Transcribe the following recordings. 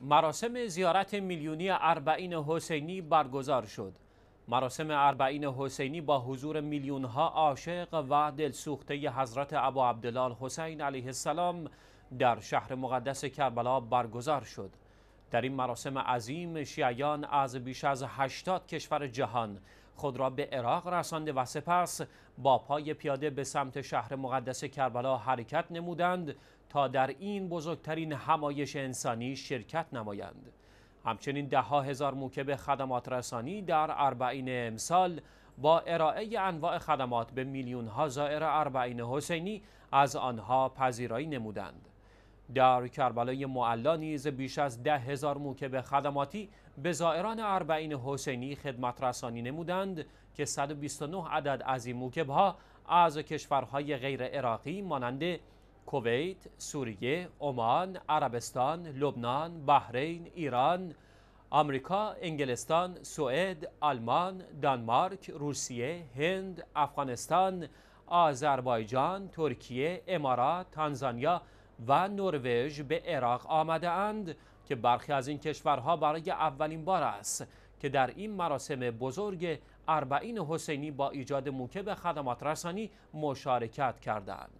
مراسم زیارت میلیونی اربعین حسینی برگزار شد مراسم اربعین حسینی با حضور میلیونها ها عاشق و دلسوخته حضرت ابا عبدالله حسین علیه السلام در شهر مقدس کربلا برگزار شد در این مراسم عظیم شیعیان از بیش از 80 کشور جهان خود را به عراق رسانده و سپس با پای پیاده به سمت شهر مقدس کربلا حرکت نمودند تا در این بزرگترین همایش انسانی شرکت نمایند همچنین ده ها هزار موکب خدمات رسانی در اربعین امسال با ارائه انواع خدمات به میلیون ها زائر اربعین حسینی از آنها پذیرایی نمودند در کربلای معلا نیز بیش از ده هزار موکب خدماتی به زائران اربعین حسینی خدمت رسانی نمودند که 129 عدد از این موکب ها از کشورهای غیر عراقی مانند کویت، سوریه، عمان، عربستان، لبنان، بحرین، ایران، آمریکا، انگلستان، سوئد، آلمان، دانمارک، روسیه، هند، افغانستان، آذربایجان، ترکیه، امارات، تانزانیا، و نروژ به عراق آمده اند که برخی از این کشورها برای اولین بار است که در این مراسم بزرگ اربعین حسینی با ایجاد موکب خدمات رسانی مشارکت کردند.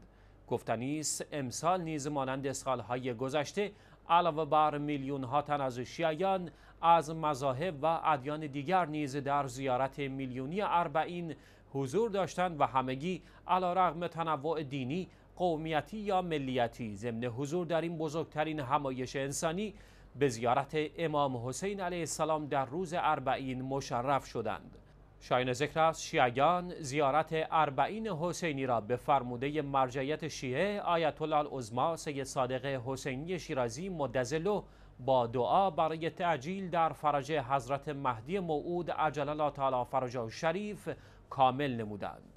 گفتنی امسال نیز مانند سالهای گذشته علاوه بر میلیون ها تن از شیعیان از مذاهب و ادیان دیگر نیز در زیارت میلیونی اربعین حضور داشتند و همگی رغم تنوع دینی قومیتی یا ملیتی ضمن حضور در این بزرگترین همایش انسانی به زیارت امام حسین علیه السلام در روز اربعین مشرف شدند شاین ذکر است شیعیان زیارت اربعین حسینی را به فرموده مرجعیت شیعه آیت الله العظما سید صادق حسینی شیرازی مدزلو با دعا برای تعجیل در فرج حضرت مهدی موعود عجل الله تعالی فرجه شریف کامل نمودند